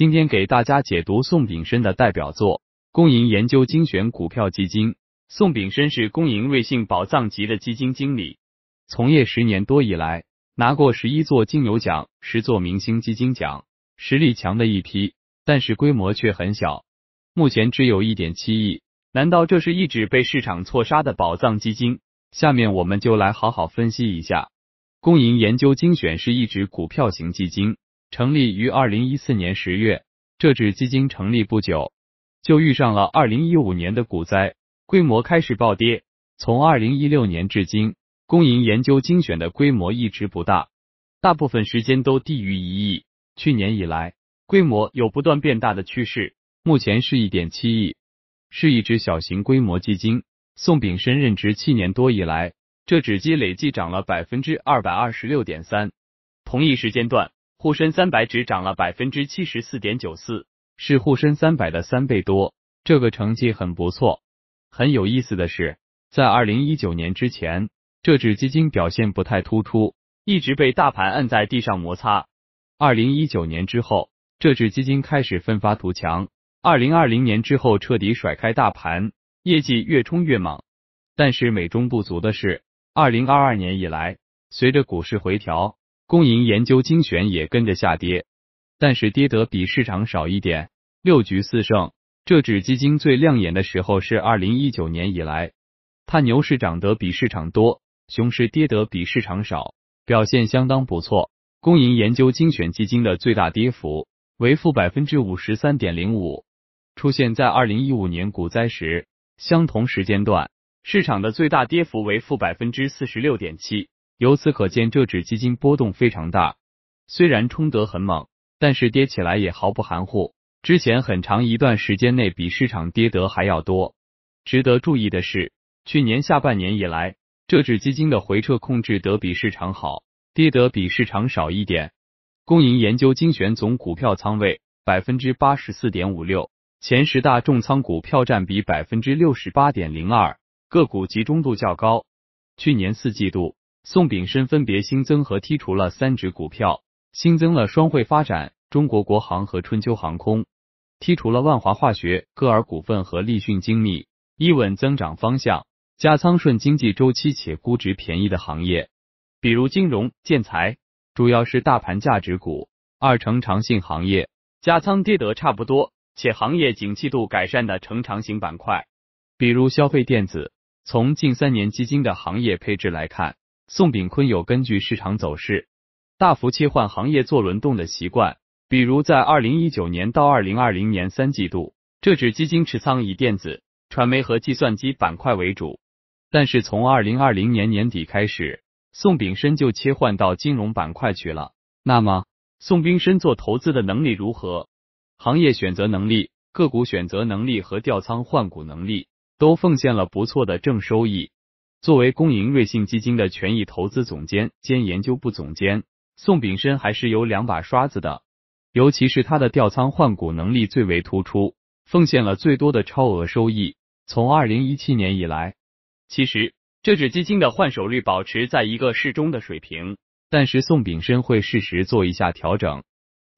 今天给大家解读宋炳申的代表作《公营研究精选股票基金》。宋炳申是公营瑞信宝藏级的基金经理，从业十年多以来，拿过十一座金牛奖、十座明星基金奖，实力强的一批。但是规模却很小，目前只有一点七亿。难道这是一只被市场错杀的宝藏基金？下面我们就来好好分析一下《公营研究精选》是一只股票型基金。成立于二零一四年十月，这只基金成立不久，就遇上了二零一五年的股灾，规模开始暴跌。从二零一六年至今，公银研究精选的规模一直不大，大部分时间都低于一亿。去年以来，规模有不断变大的趋势，目前是一点七亿，是一只小型规模基金。宋炳申任职七年多以来，这只基累计涨了百分之二百二十六点三。同一时间段。沪深三百只涨了百分之七十四点九四，是沪深三百的三倍多，这个成绩很不错。很有意思的是，在二零一九年之前，这只基金表现不太突出，一直被大盘按在地上摩擦。二零一九年之后，这只基金开始奋发图强，二零二零年之后彻底甩开大盘，业绩越冲越猛。但是美中不足的是，二零二二年以来，随着股市回调。公银研究精选也跟着下跌，但是跌得比市场少一点，六局四胜。这只基金最亮眼的时候是二零一九年以来，它牛市涨得比市场多，熊市跌得比市场少，表现相当不错。公银研究精选基金的最大跌幅为负百分之五十三点零五，出现在二零一五年股灾时，相同时间段市场的最大跌幅为负百分之四十六点七。由此可见，这只基金波动非常大。虽然冲得很猛，但是跌起来也毫不含糊。之前很长一段时间内，比市场跌得还要多。值得注意的是，去年下半年以来，这只基金的回撤控制得比市场好，跌得比市场少一点。公银研究精选总股票仓位百分之八十四点五六，前十大重仓股票占比百分之六十八点零二，个股集中度较高。去年四季度。宋炳申分别新增和剔除了三只股票，新增了双汇发展、中国国航和春秋航空，剔除了万华化学、歌尔股份和立讯精密。一稳增长方向，加仓顺经济周期且估值便宜的行业，比如金融、建材，主要是大盘价值股；二成长性行业，加仓跌得差不多且行业景气度改善的成长型板块，比如消费电子。从近三年基金的行业配置来看。宋炳坤有根据市场走势大幅切换行业做轮动的习惯，比如在二零一九年到二零二零年三季度，这只基金持仓以电子、传媒和计算机板块为主。但是从二零二零年年底开始，宋炳申就切换到金融板块去了。那么，宋炳申做投资的能力如何？行业选择能力、个股选择能力和调仓换股能力都奉献了不错的正收益。作为公银瑞信基金的权益投资总监兼研究部总监，宋炳申还是有两把刷子的，尤其是他的调仓换股能力最为突出，奉献了最多的超额收益。从二零一七年以来，其实这只基金的换手率保持在一个适中的水平，但是宋炳申会适时做一下调整，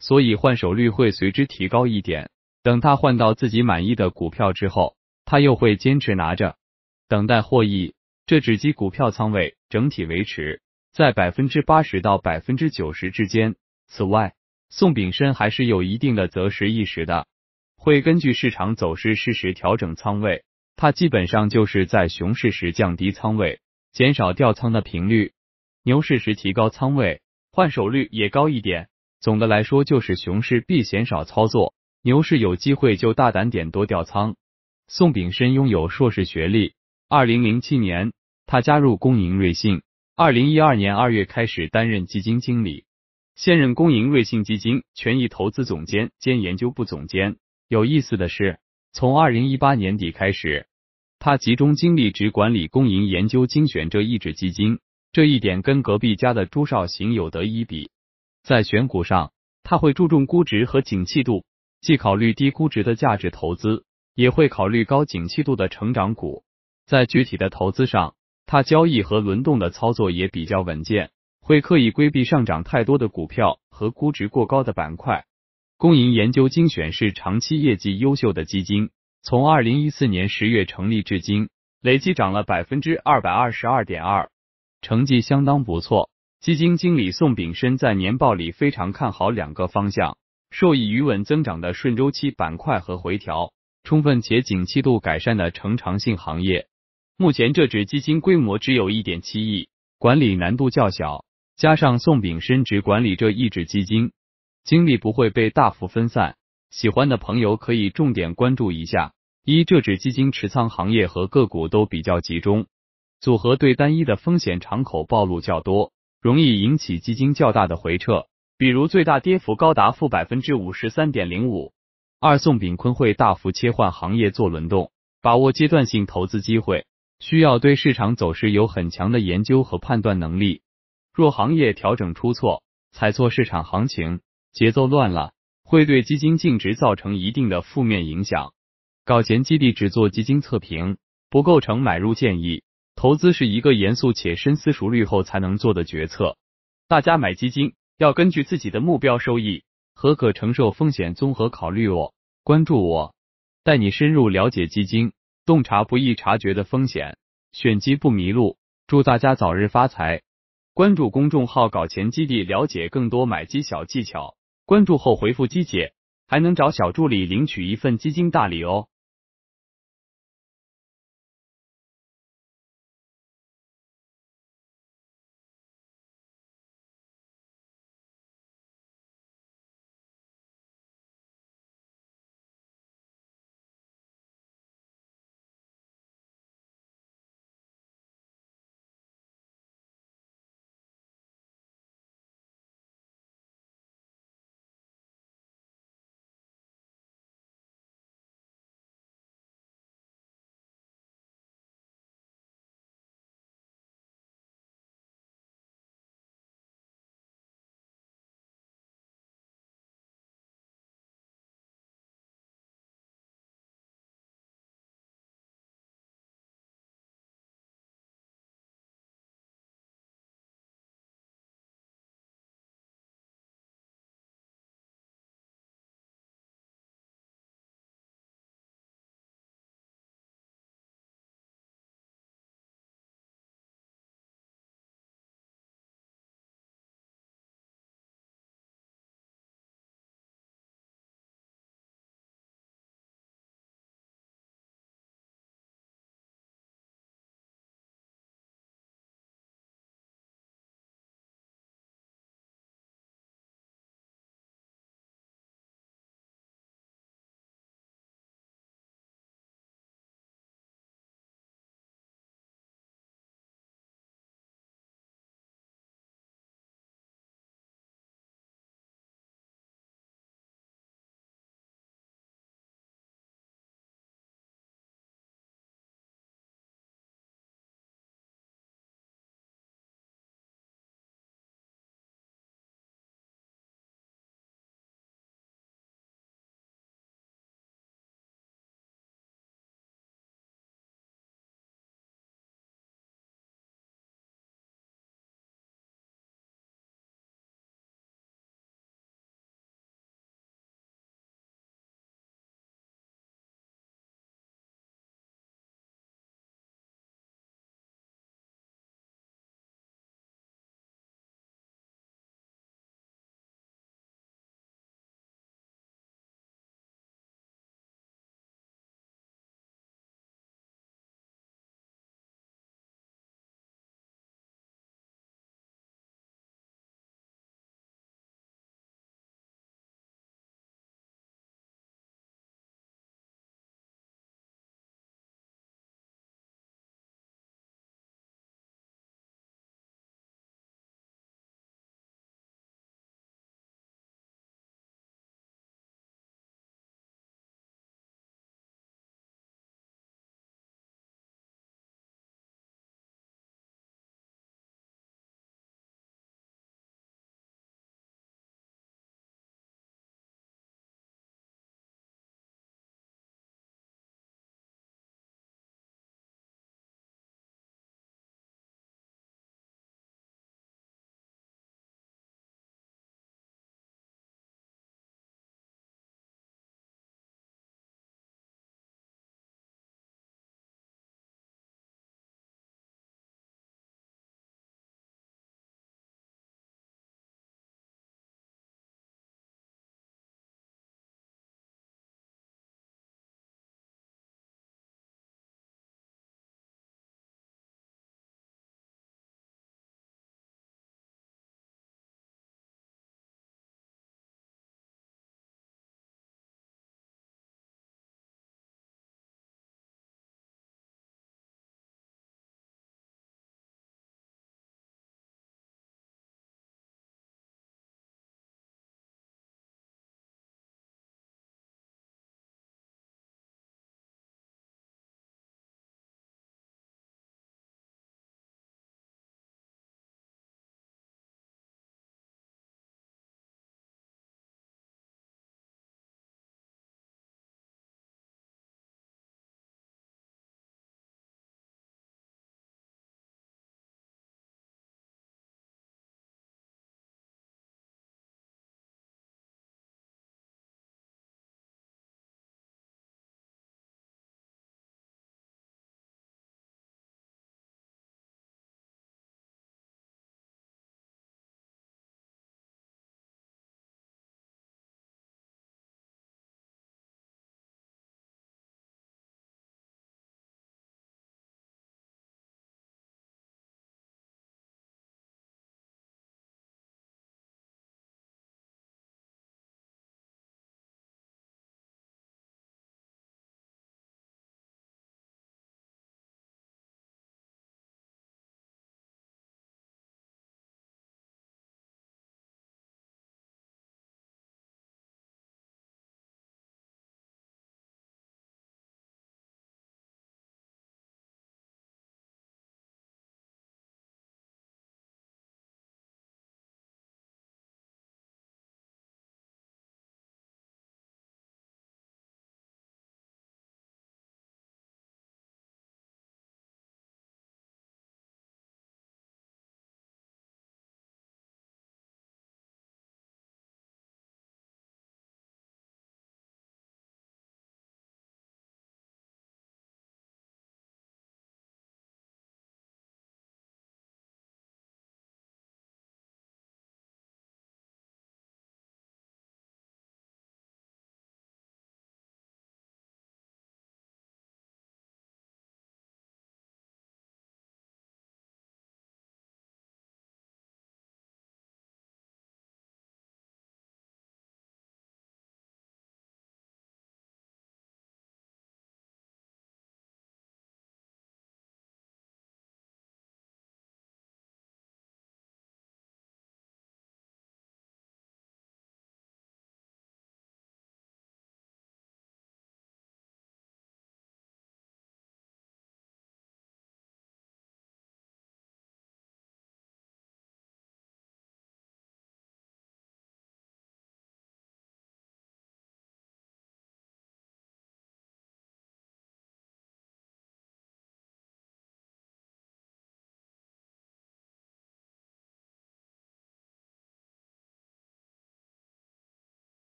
所以换手率会随之提高一点。等他换到自己满意的股票之后，他又会坚持拿着，等待获益。这只鸡股票仓位整体维持在百分之八十到百分之九十之间。此外，宋炳申还是有一定的择时意识的，会根据市场走势适时调整仓位。他基本上就是在熊市时降低仓位，减少调仓的频率；牛市时提高仓位，换手率也高一点。总的来说，就是熊市避险少操作，牛市有机会就大胆点多调仓。宋炳申拥有硕士学历。二零零七年，他加入公银瑞信。二零一二年二月开始担任基金经理，现任公银瑞信基金权益投资总监兼研究部总监。有意思的是，从二零一八年底开始，他集中精力只管理公银研究精选这一只基金，这一点跟隔壁家的朱少醒有得一比。在选股上，他会注重估值和景气度，既考虑低估值的价值投资，也会考虑高景气度的成长股。在具体的投资上，他交易和轮动的操作也比较稳健，会刻意规避上涨太多的股票和估值过高的板块。公银研究精选是长期业绩优秀的基金，从二零一四年十月成立至今，累计涨了百分之二百二十二点二，成绩相当不错。基金经理宋炳申在年报里非常看好两个方向：受益于稳增长的顺周期板块和回调充分且景气度改善的成长性行业。目前这只基金规模只有一点七亿，管理难度较小，加上宋炳深只管理这一只基金，精力不会被大幅分散。喜欢的朋友可以重点关注一下。一，这只基金持仓行业和个股都比较集中，组合对单一的风险敞口暴露较多，容易引起基金较大的回撤，比如最大跌幅高达负百分之五十三点零五。二，宋炳坤会大幅切换行业做轮动，把握阶段性投资机会。需要对市场走势有很强的研究和判断能力。若行业调整出错，踩错市场行情节奏乱了，会对基金净值造成一定的负面影响。搞钱基地只做基金测评，不构成买入建议。投资是一个严肃且深思熟虑后才能做的决策。大家买基金要根据自己的目标收益和可承受风险综合考虑哦。关注我，带你深入了解基金。洞察不易察觉的风险，选基不迷路。祝大家早日发财！关注公众号“搞钱基地”，了解更多买基小技巧。关注后回复“基姐”，还能找小助理领取一份基金大礼哦。